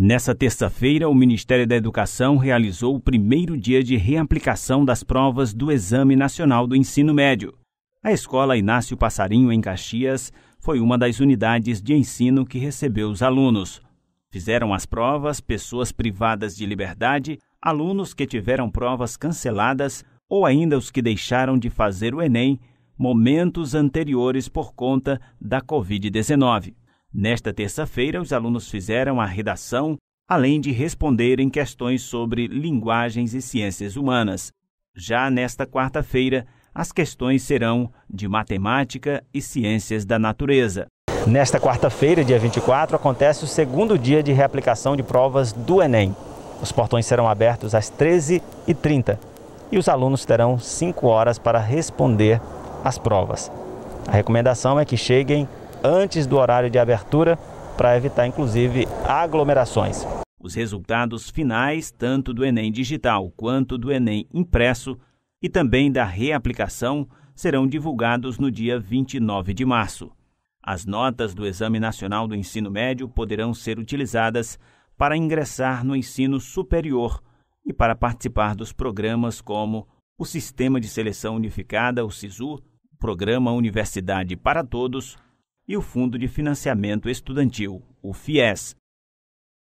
Nessa terça-feira, o Ministério da Educação realizou o primeiro dia de reaplicação das provas do Exame Nacional do Ensino Médio. A escola Inácio Passarinho, em Caxias, foi uma das unidades de ensino que recebeu os alunos. Fizeram as provas pessoas privadas de liberdade, alunos que tiveram provas canceladas ou ainda os que deixaram de fazer o Enem momentos anteriores por conta da Covid-19. Nesta terça-feira, os alunos fizeram a redação, além de responderem questões sobre linguagens e ciências humanas. Já nesta quarta-feira, as questões serão de matemática e ciências da natureza. Nesta quarta-feira, dia 24, acontece o segundo dia de reaplicação de provas do Enem. Os portões serão abertos às 13h30 e os alunos terão 5 horas para responder às provas. A recomendação é que cheguem antes do horário de abertura, para evitar inclusive aglomerações. Os resultados finais, tanto do Enem digital quanto do Enem impresso e também da reaplicação, serão divulgados no dia 29 de março. As notas do Exame Nacional do Ensino Médio poderão ser utilizadas para ingressar no ensino superior e para participar dos programas como o Sistema de Seleção Unificada, o SISU, o Programa Universidade para Todos e o Fundo de Financiamento Estudantil, o FIES,